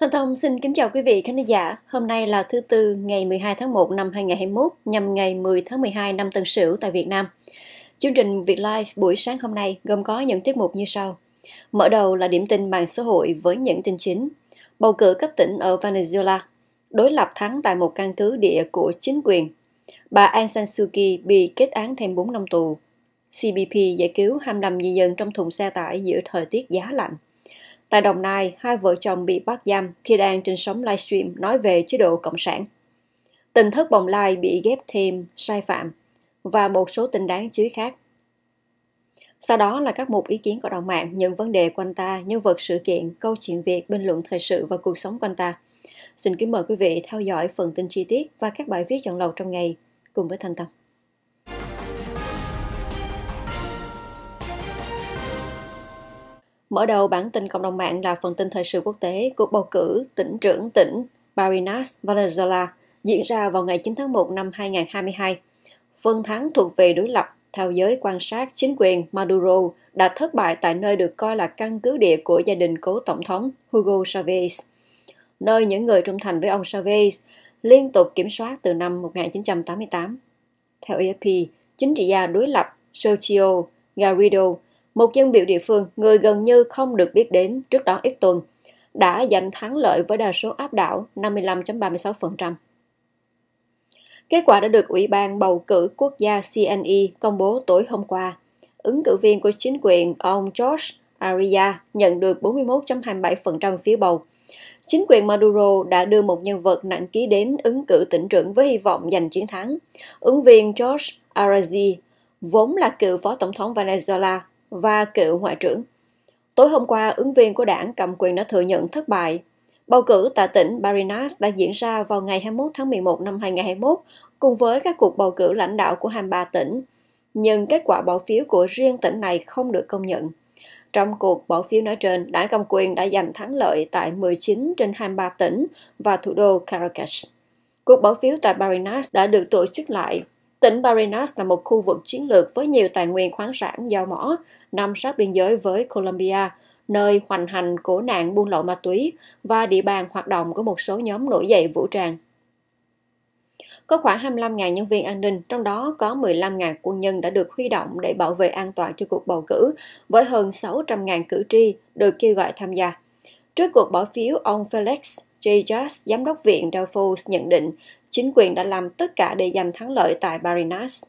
Thanh Thông xin kính chào quý vị khán giả. Hôm nay là thứ Tư, ngày 12 tháng 1 năm 2021, nhằm ngày 10 tháng 12 năm Tân Sửu tại Việt Nam. Chương trình Việt Live buổi sáng hôm nay gồm có những tiết mục như sau. Mở đầu là điểm tin mạng xã hội với những tin chính. Bầu cử cấp tỉnh ở Venezuela. Đối lập thắng tại một căn cứ địa của chính quyền. Bà Aung San Suu Kyi bị kết án thêm 4 năm tù. CBP giải cứu 25 di dân trong thùng xe tải giữa thời tiết giá lạnh. Tại Đồng Nai, hai vợ chồng bị bắt giam khi đang trên sóng livestream nói về chế độ Cộng sản. Tình thức bồng lai bị ghép thêm sai phạm và một số tình đáng chú ý khác. Sau đó là các mục ý kiến của đồng mạng những vấn đề quanh ta, nhân vật sự kiện, câu chuyện việc, bình luận thời sự và cuộc sống quanh ta. Xin kính mời quý vị theo dõi phần tin chi tiết và các bài viết chọn lọc trong ngày cùng với Thanh Tâm. Mở đầu bản tin cộng đồng mạng là phần tin thời sự quốc tế cuộc bầu cử tỉnh trưởng tỉnh Barinas, Venezuela diễn ra vào ngày 9 tháng 1 năm 2022. Phần thắng thuộc về đối lập theo giới quan sát chính quyền Maduro đã thất bại tại nơi được coi là căn cứ địa của gia đình cố tổng thống Hugo Chavez, nơi những người trung thành với ông Chavez liên tục kiểm soát từ năm 1988. Theo AFP, chính trị gia đối lập Sergio Garrido một dân biểu địa phương người gần như không được biết đến trước đó ít tuần, đã giành thắng lợi với đa số áp đảo 55.36%. Kết quả đã được Ủy ban Bầu cử Quốc gia CNE công bố tối hôm qua. Ứng cử viên của chính quyền ông George Aria nhận được 41.27% phiếu bầu. Chính quyền Maduro đã đưa một nhân vật nặng ký đến ứng cử tỉnh trưởng với hy vọng giành chiến thắng. Ứng viên George Arazi, vốn là cựu phó tổng thống Venezuela, và cựu ngoại trưởng. Tối hôm qua, ứng viên của đảng cầm quyền đã thừa nhận thất bại. Bầu cử tại tỉnh Barinas đã diễn ra vào ngày 21 tháng 11 năm 2021 cùng với các cuộc bầu cử lãnh đạo của 23 tỉnh. Nhưng kết quả bỏ phiếu của riêng tỉnh này không được công nhận. Trong cuộc bỏ phiếu nói trên, đảng cầm quyền đã giành thắng lợi tại 19 trên 23 tỉnh và thủ đô Caracas. Cuộc bỏ phiếu tại Barinas đã được tổ chức lại Tỉnh Barinas là một khu vực chiến lược với nhiều tài nguyên khoáng sản giàu mỏ, nằm sát biên giới với Colombia, nơi hoành hành của nạn buôn lậu ma túy và địa bàn hoạt động của một số nhóm nổi dậy vũ trang. Có khoảng 25.000 nhân viên an ninh, trong đó có 15.000 quân nhân đã được huy động để bảo vệ an toàn cho cuộc bầu cử, với hơn 600.000 cử tri được kêu gọi tham gia. Trước cuộc bỏ phiếu, ông Felix J. Joss, giám đốc viện Delphos nhận định chính quyền đã làm tất cả để giành thắng lợi tại Barinas.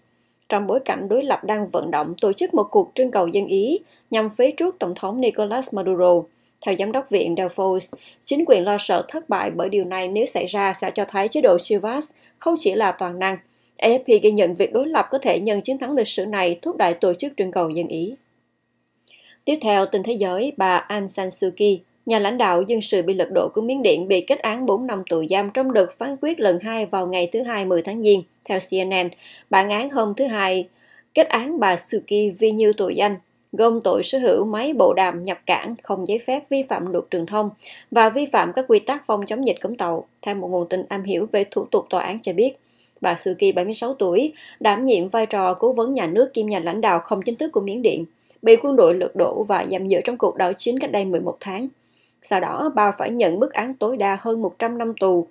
Trong bối cảnh đối lập đang vận động tổ chức một cuộc trưng cầu dân Ý nhằm phế truất Tổng thống Nicolas Maduro. Theo Giám đốc Viện Delfos, chính quyền lo sợ thất bại bởi điều này nếu xảy ra sẽ cho thấy chế độ Chivas không chỉ là toàn năng. AFP ghi nhận việc đối lập có thể nhân chiến thắng lịch sử này thúc đẩy tổ chức trưng cầu dân Ý. Tiếp theo, tin thế giới, bà Aung San Suu Kyi Nhà lãnh đạo dân sự bị lật đổ của Miến Điện bị kết án 4 năm tù giam trong đợt phán quyết lần 2 vào ngày thứ Hai 10 tháng Giêng, theo CNN. Bản án hôm thứ Hai kết án bà Suki vì nhiều tội danh, gồm tội sở hữu máy bộ đàm nhập cảng không giấy phép vi phạm luật truyền thông và vi phạm các quy tắc phòng chống dịch cấm tàu, theo một nguồn tin am hiểu về thủ tục tòa án cho biết. Bà Suki, 76 tuổi, đảm nhiệm vai trò cố vấn nhà nước kiêm nhà lãnh đạo không chính thức của Miến Điện, bị quân đội lật đổ và giam giữ trong cuộc đảo chính cách đây 11 tháng. Sau đó, bà phải nhận mức án tối đa hơn 100 năm tù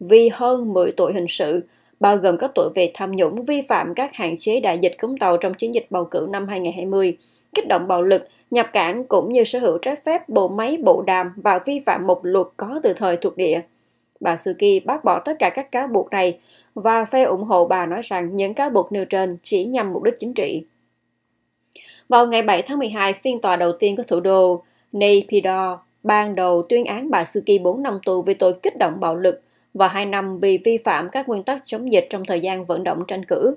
vì hơn 10 tội hình sự, bao gồm các tội về tham nhũng, vi phạm các hạn chế đại dịch cống tàu trong chiến dịch bầu cử năm 2020, kích động bạo lực, nhập cảng cũng như sở hữu trái phép bộ máy bộ đàm và vi phạm một luật có từ thời thuộc địa. Bà Suki bác bỏ tất cả các cáo buộc này và phe ủng hộ bà nói rằng những cáo buộc nêu trên chỉ nhằm mục đích chính trị. Vào ngày 7 tháng 12, phiên tòa đầu tiên của thủ đô Naypyidaw ban đầu tuyên án bà Suki 4 năm tù vì tội kích động bạo lực và 2 năm vì vi phạm các nguyên tắc chống dịch trong thời gian vận động tranh cử.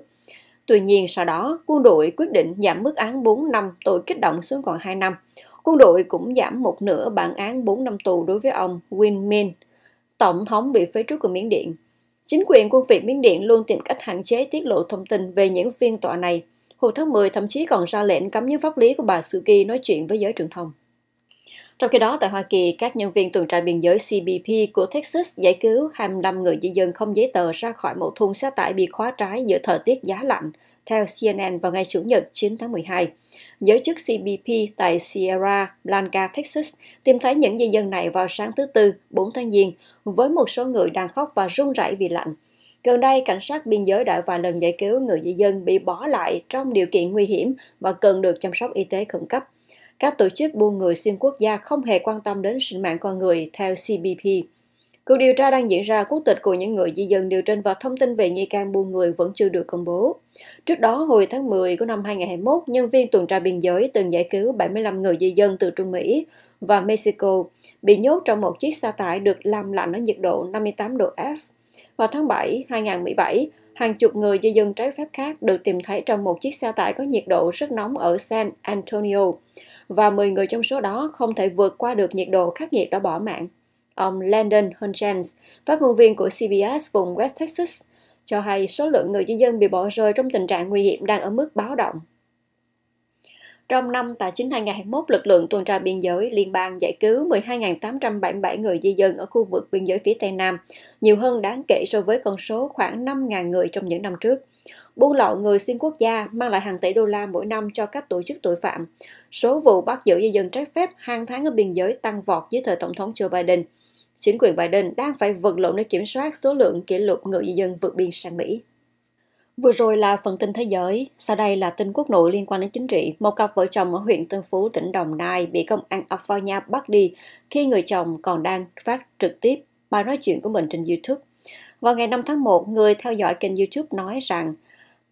Tuy nhiên, sau đó, quân đội quyết định giảm mức án 4 năm tội kích động xuống còn 2 năm. Quân đội cũng giảm một nửa bản án 4 năm tù đối với ông Win Min, tổng thống bị phế truất của Miến Điện. Chính quyền quân Việt Miến Điện luôn tìm cách hạn chế tiết lộ thông tin về những phiên tòa này. Hồi tháng 10 thậm chí còn ra lệnh cấm những pháp lý của bà Suki nói chuyện với giới truyền thông. Trong khi đó, tại Hoa Kỳ, các nhân viên tuần tra biên giới CBP của Texas giải cứu 25 người di dân không giấy tờ ra khỏi một thùng xe tải bị khóa trái giữa thời tiết giá lạnh, theo CNN vào ngày Chủ nhật 9 tháng 12. Giới chức CBP tại Sierra Blanca, Texas tìm thấy những di dân này vào sáng thứ Tư, 4 tháng Giêng, với một số người đang khóc và run rẩy vì lạnh. Gần đây, cảnh sát biên giới đã vài lần giải cứu người di dân bị bỏ lại trong điều kiện nguy hiểm và cần được chăm sóc y tế khẩn cấp các tổ chức buôn người xuyên quốc gia không hề quan tâm đến sinh mạng con người, theo CBP. Cuộc điều tra đang diễn ra quốc tịch của những người di dân điều trên và thông tin về nghi can buôn người vẫn chưa được công bố. Trước đó, hồi tháng 10 của năm 2021, nhân viên tuần tra biên giới từng giải cứu 75 người di dân từ Trung Mỹ và Mexico bị nhốt trong một chiếc xe tải được làm lạnh ở nhiệt độ 58 độ F. Vào tháng 7, 2017, hàng chục người di dân trái phép khác được tìm thấy trong một chiếc xe tải có nhiệt độ rất nóng ở San Antonio, và 10 người trong số đó không thể vượt qua được nhiệt độ khắc nghiệt đã bỏ mạng. Ông Landon Hunchins, phát ngôn viên của CBS vùng West Texas, cho hay số lượng người di dân bị bỏ rơi trong tình trạng nguy hiểm đang ở mức báo động. Trong năm tài chính 2021, lực lượng tuần tra biên giới liên bang giải cứu 12.877 người di dân ở khu vực biên giới phía Tây Nam, nhiều hơn đáng kể so với con số khoảng 5.000 người trong những năm trước buôn lậu người xuyên quốc gia mang lại hàng tỷ đô la mỗi năm cho các tổ chức tội phạm. Số vụ bắt giữ di dân trái phép hàng tháng ở biên giới tăng vọt dưới thời Tổng thống Joe Biden. Chính quyền Biden đang phải vật lộn để kiểm soát số lượng kỷ lục người di dân vượt biên sang Mỹ. Vừa rồi là phần tin thế giới, sau đây là tin quốc nội liên quan đến chính trị. Một cặp vợ chồng ở huyện Tân Phú, tỉnh Đồng Nai bị công an California bắt đi khi người chồng còn đang phát trực tiếp bài nói chuyện của mình trên YouTube. Vào ngày 5 tháng 1, người theo dõi kênh YouTube nói rằng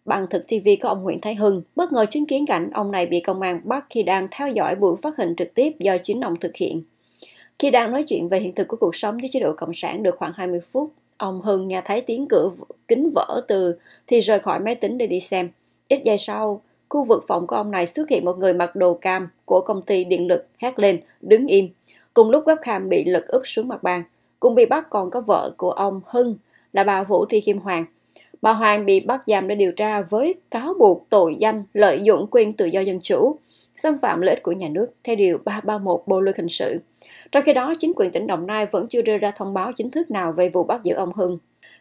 bằng thực TV của ông Nguyễn Thái Hưng, bất ngờ chứng kiến cảnh ông này bị công an bắt khi đang theo dõi buổi phát hình trực tiếp do chính ông thực hiện. Khi đang nói chuyện về hiện thực của cuộc sống với chế độ Cộng sản được khoảng 20 phút, ông Hưng nghe thấy tiếng cửa kính vỡ từ thì rời khỏi máy tính để đi xem. Ít giây sau, khu vực phòng của ông này xuất hiện một người mặc đồ cam của công ty điện lực hét lên, đứng im. Cùng lúc webcam bị lật úp xuống mặt bàn. Cùng bị bắt còn có vợ của ông Hưng là bà Vũ Thị Kim Hoàng. Bà Hoàng bị bắt giam để điều tra với cáo buộc tội danh lợi dụng quyền tự do dân chủ, xâm phạm lợi ích của nhà nước theo Điều 331 Bộ Luật Hình sự. Trong khi đó, chính quyền tỉnh Đồng Nai vẫn chưa đưa ra thông báo chính thức nào về vụ bắt giữ ông Hưng.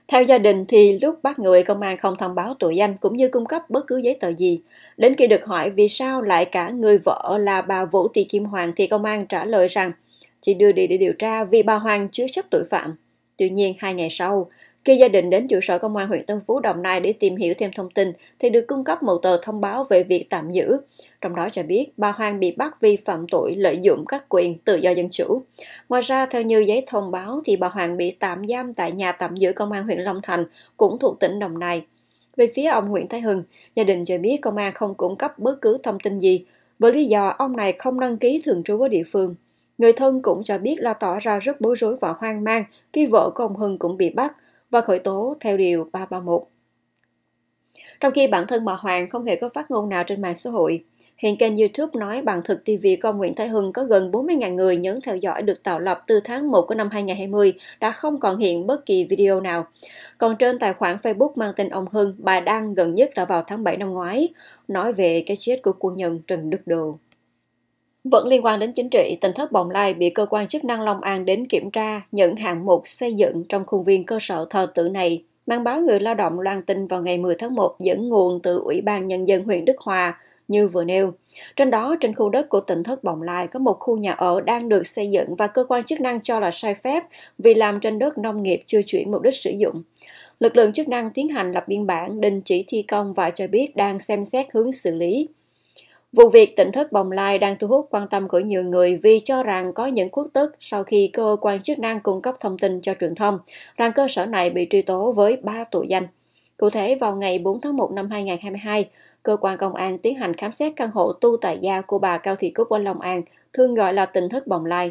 Theo gia đình thì lúc bắt người công an không thông báo tội danh cũng như cung cấp bất cứ giấy tờ gì. Đến khi được hỏi vì sao lại cả người vợ là bà Vũ Thị Kim Hoàng thì công an trả lời rằng chỉ đưa đi để điều tra vì bà Hoàng chứa chấp tội phạm. Tuy nhiên, hai ngày sau, khi gia đình đến trụ sở công an huyện Tân Phú Đồng Nai để tìm hiểu thêm thông tin thì được cung cấp một tờ thông báo về việc tạm giữ. Trong đó cho biết bà Hoàng bị bắt vi phạm tội lợi dụng các quyền tự do dân chủ. Ngoài ra, theo như giấy thông báo thì bà Hoàng bị tạm giam tại nhà tạm giữ công an huyện Long Thành, cũng thuộc tỉnh Đồng Nai. Về phía ông Nguyễn Thái Hưng, gia đình cho biết công an không cung cấp bất cứ thông tin gì bởi lý do ông này không đăng ký thường trú ở địa phương. Người thân cũng cho biết là tỏ ra rất bối rối và hoang mang khi vợ của ông Hưng cũng bị bắt và khởi tố theo Điều 331. Trong khi bản thân bà Hoàng không hề có phát ngôn nào trên mạng xã hội, hiện kênh YouTube nói bản thực TV của Nguyễn Thái Hưng có gần 40.000 người nhấn theo dõi được tạo lập từ tháng 1 của năm 2020 đã không còn hiện bất kỳ video nào. Còn trên tài khoản Facebook mang tên ông Hưng, bà đăng gần nhất là vào tháng 7 năm ngoái, nói về cái chết của quân nhân Trần Đức Đồ. Vẫn liên quan đến chính trị, tỉnh thất Bồng Lai bị cơ quan chức năng Long An đến kiểm tra những hạng mục xây dựng trong khuôn viên cơ sở thờ tự này. Mang báo Người Lao động loan tin vào ngày 10 tháng 1 dẫn nguồn từ Ủy ban Nhân dân huyện Đức Hòa như vừa nêu. Trên đó, trên khu đất của tỉnh Thất Bồng Lai có một khu nhà ở đang được xây dựng và cơ quan chức năng cho là sai phép vì làm trên đất nông nghiệp chưa chuyển mục đích sử dụng. Lực lượng chức năng tiến hành lập biên bản, đình chỉ thi công và cho biết đang xem xét hướng xử lý. Vụ việc tỉnh thất bồng lai đang thu hút quan tâm của nhiều người vì cho rằng có những khuất tức sau khi cơ quan chức năng cung cấp thông tin cho truyền thông rằng cơ sở này bị truy tố với 3 tội danh. Cụ thể, vào ngày 4 tháng 1 năm 2022, cơ quan công an tiến hành khám xét căn hộ tu tại gia của bà Cao Thị Cúc ở Long An, thường gọi là tỉnh thất bồng lai,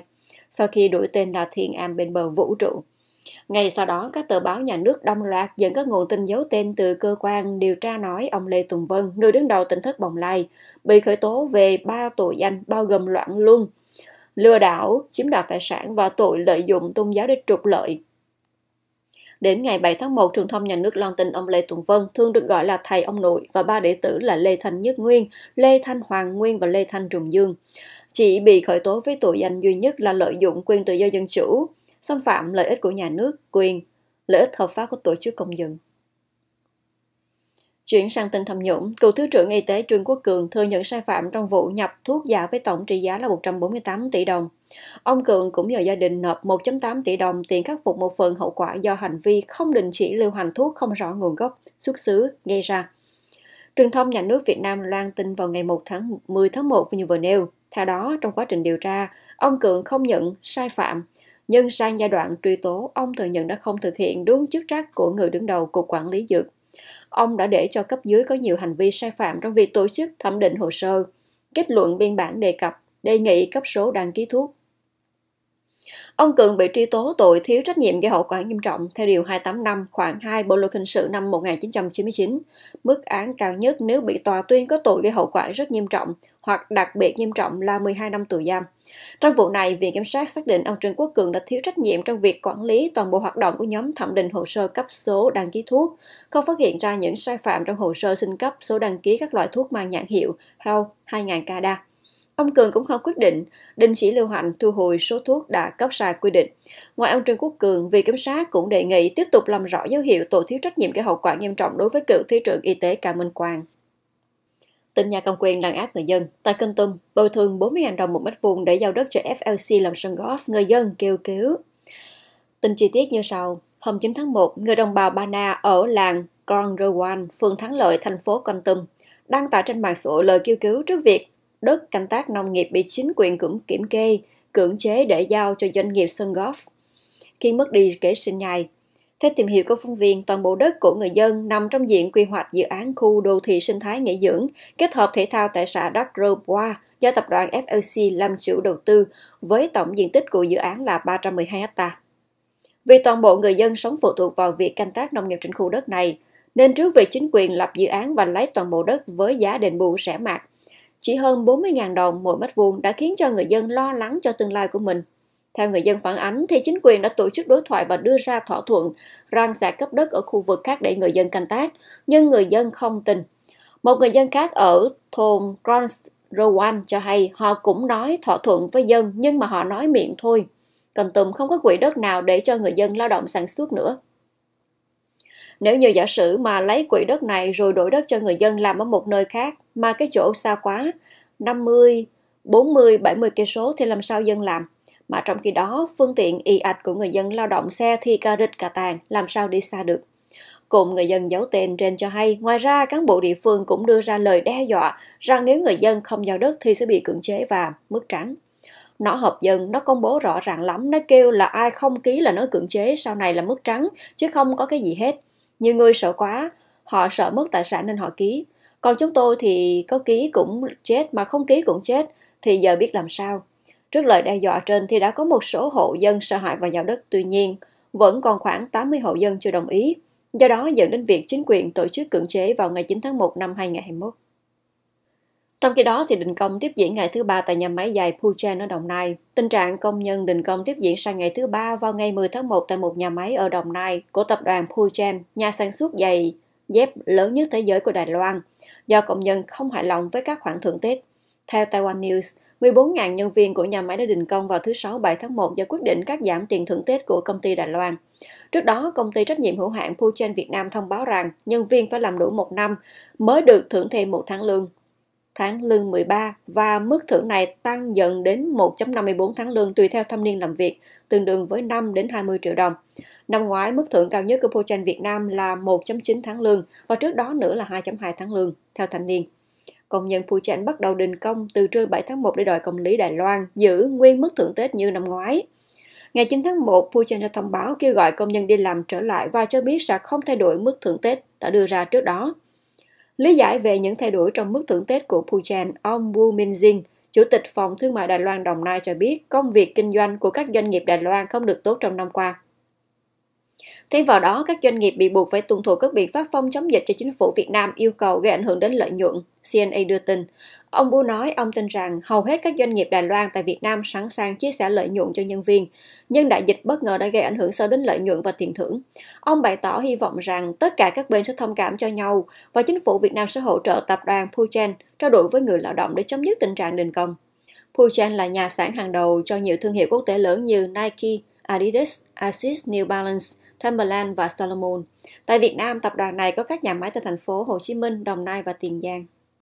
sau khi đổi tên là Thiên Am bên bờ vũ trụ. Ngay sau đó, các tờ báo nhà nước đông loạt dẫn các nguồn tin giấu tên từ cơ quan điều tra nói ông Lê Tùng Vân, người đứng đầu tỉnh thất Bồng Lai, bị khởi tố về ba tội danh bao gồm loạn luân, lừa đảo, chiếm đoạt tài sản và tội lợi dụng tôn giáo để trục lợi. Đến ngày 7 tháng 1, truyền thông nhà nước loan tin ông Lê Tùng Vân, thường được gọi là thầy ông nội và ba đệ tử là Lê Thanh Nhất Nguyên, Lê Thanh Hoàng Nguyên và Lê Thanh Trùng Dương. Chỉ bị khởi tố với tội danh duy nhất là lợi dụng quyền tự do dân chủ xâm phạm lợi ích của nhà nước, quyền, lợi ích hợp pháp của tổ chức công dân. Chuyển sang tin tham nhũng, cựu Thứ trưởng Y tế Trương Quốc Cường thừa nhận sai phạm trong vụ nhập thuốc giả với tổng trị giá là 148 tỷ đồng. Ông Cường cũng nhờ gia đình nộp 1.8 tỷ đồng tiền khắc phục một phần hậu quả do hành vi không đình chỉ lưu hành thuốc không rõ nguồn gốc, xuất xứ gây ra. Truyền thông nhà nước Việt Nam loan tin vào ngày 1 tháng 10 tháng 1 như vừa nêu. Theo đó, trong quá trình điều tra, ông Cường không nhận sai phạm, nhưng sang giai đoạn truy tố, ông thừa nhận đã không thực hiện đúng chức trách của người đứng đầu Cục Quản lý Dược. Ông đã để cho cấp dưới có nhiều hành vi sai phạm trong việc tổ chức thẩm định hồ sơ. Kết luận biên bản đề cập, đề nghị cấp số đăng ký thuốc Ông Cường bị truy tố tội thiếu trách nhiệm gây hậu quả nghiêm trọng theo Điều 285 khoảng 2 Bộ Luật Hình sự năm 1999, mức án cao nhất nếu bị tòa tuyên có tội gây hậu quả rất nghiêm trọng hoặc đặc biệt nghiêm trọng là 12 năm tù giam. Trong vụ này, Viện Kiểm sát xác định ông Trần Quốc Cường đã thiếu trách nhiệm trong việc quản lý toàn bộ hoạt động của nhóm thẩm định hồ sơ cấp số đăng ký thuốc, không phát hiện ra những sai phạm trong hồ sơ xin cấp số đăng ký các loại thuốc mang nhãn hiệu Health 2000 Cada Ông Cường cũng không quyết định, đình chỉ lưu hành thu hồi số thuốc đã cấp sai quy định. Ngoài ông Trương Quốc Cường, vị kiểm sát cũng đề nghị tiếp tục làm rõ dấu hiệu tội thiếu trách nhiệm gây hậu quả nghiêm trọng đối với cựu thứ trưởng y tế Cao Minh Quang. Tin nhà công quyền đàn áp người dân. Tại Kinh Tum, bồi thường 40.000 đồng một mét vuông để giao đất cho FLC làm sân golf, người dân kêu cứu. tình chi tiết như sau. Hôm 9 tháng 1, người đồng bào Bana ở làng Con Rowan, phường Thắng Lợi, thành phố Con Tum, đăng tải trên mạng xã hội lời kêu cứu trước việc đất canh tác nông nghiệp bị chính quyền cưỡng kiểm kê, cưỡng chế để giao cho doanh nghiệp sân golf. Khi mất đi kế sinh nhai, theo tìm hiểu của phóng viên, toàn bộ đất của người dân nằm trong diện quy hoạch dự án khu đô thị sinh thái nghỉ dưỡng kết hợp thể thao tại xã Đắk Rơ do tập đoàn FLC làm chủ đầu tư với tổng diện tích của dự án là 312 ha. Vì toàn bộ người dân sống phụ thuộc vào việc canh tác nông nghiệp trên khu đất này, nên trước việc chính quyền lập dự án và lấy toàn bộ đất với giá đền bù rẻ mạt, chỉ hơn 40.000 đồng mỗi mét vuông đã khiến cho người dân lo lắng cho tương lai của mình. Theo người dân phản ánh, thì chính quyền đã tổ chức đối thoại và đưa ra thỏa thuận rằng sẽ cấp đất ở khu vực khác để người dân canh tác, nhưng người dân không tin. Một người dân khác ở thôn Gronsrowan cho hay họ cũng nói thỏa thuận với dân nhưng mà họ nói miệng thôi. Cần Tùm không có quỹ đất nào để cho người dân lao động sản xuất nữa. Nếu như giả sử mà lấy quỹ đất này rồi đổi đất cho người dân làm ở một nơi khác mà cái chỗ xa quá, 50, 40, 70 cây số thì làm sao dân làm? Mà trong khi đó, phương tiện y ạch của người dân lao động xe thì ca rịch cả tàn, làm sao đi xa được? Cùng người dân giấu tên trên cho hay, ngoài ra cán bộ địa phương cũng đưa ra lời đe dọa rằng nếu người dân không giao đất thì sẽ bị cưỡng chế và mức trắng. Nó hợp dân, nó công bố rõ ràng lắm, nó kêu là ai không ký là nó cưỡng chế, sau này là mức trắng, chứ không có cái gì hết. Nhiều người sợ quá, họ sợ mất tài sản nên họ ký. Còn chúng tôi thì có ký cũng chết mà không ký cũng chết, thì giờ biết làm sao. Trước lời đe dọa trên thì đã có một số hộ dân sợ hãi và giao đất, tuy nhiên vẫn còn khoảng 80 hộ dân chưa đồng ý. Do đó dẫn đến việc chính quyền tổ chức cưỡng chế vào ngày 9 tháng 1 năm 2021. Trong khi đó, thì đình công tiếp diễn ngày thứ ba tại nhà máy giày Puchen ở Đồng Nai. Tình trạng công nhân đình công tiếp diễn sang ngày thứ ba vào ngày 10 tháng 1 tại một nhà máy ở Đồng Nai của tập đoàn Puchen, nhà sản xuất giày dép lớn nhất thế giới của Đài Loan, do công nhân không hài lòng với các khoản thưởng Tết. Theo Taiwan News, 14.000 nhân viên của nhà máy đã đình công vào thứ Sáu 7 tháng 1 do quyết định cắt giảm tiền thưởng Tết của công ty Đài Loan. Trước đó, công ty trách nhiệm hữu hạn Puchen Việt Nam thông báo rằng nhân viên phải làm đủ một năm mới được thưởng thêm một tháng lương tháng lương 13 và mức thưởng này tăng dần đến 1.54 tháng lương tùy theo thâm niên làm việc, tương đương với 5 đến 20 triệu đồng. Năm ngoái, mức thưởng cao nhất của Pochen Việt Nam là 1.9 tháng lương và trước đó nữa là 2.2 tháng lương, theo thanh niên. Công nhân Pochen bắt đầu đình công từ trưa 7 tháng 1 để đòi công lý Đài Loan giữ nguyên mức thưởng Tết như năm ngoái. Ngày 9 tháng 1, Putin ra thông báo kêu gọi công nhân đi làm trở lại và cho biết sẽ không thay đổi mức thưởng Tết đã đưa ra trước đó. Lý giải về những thay đổi trong mức thưởng Tết của Pujan, ông Wu Minjing, Chủ tịch Phòng Thương mại Đài Loan Đồng Nai cho biết công việc kinh doanh của các doanh nghiệp Đài Loan không được tốt trong năm qua. Thêm vào đó, các doanh nghiệp bị buộc phải tuân thủ các biện pháp phòng chống dịch cho chính phủ Việt Nam yêu cầu gây ảnh hưởng đến lợi nhuận, CNA đưa tin. Ông Bu nói ông tin rằng hầu hết các doanh nghiệp Đài Loan tại Việt Nam sẵn sàng chia sẻ lợi nhuận cho nhân viên, nhưng đại dịch bất ngờ đã gây ảnh hưởng sâu đến lợi nhuận và tiền thưởng. Ông bày tỏ hy vọng rằng tất cả các bên sẽ thông cảm cho nhau và chính phủ Việt Nam sẽ hỗ trợ tập đoàn Puchen trao đổi với người lao động để chấm dứt tình trạng đình công. Puchen là nhà sản hàng đầu cho nhiều thương hiệu quốc tế lớn như Nike, Adidas, Asics, New Balance, Timberland và Salomon. Tại Việt Nam, tập đoàn này có các nhà máy tại thành phố Hồ Chí Minh, Đồng Nai và Tiền Giang.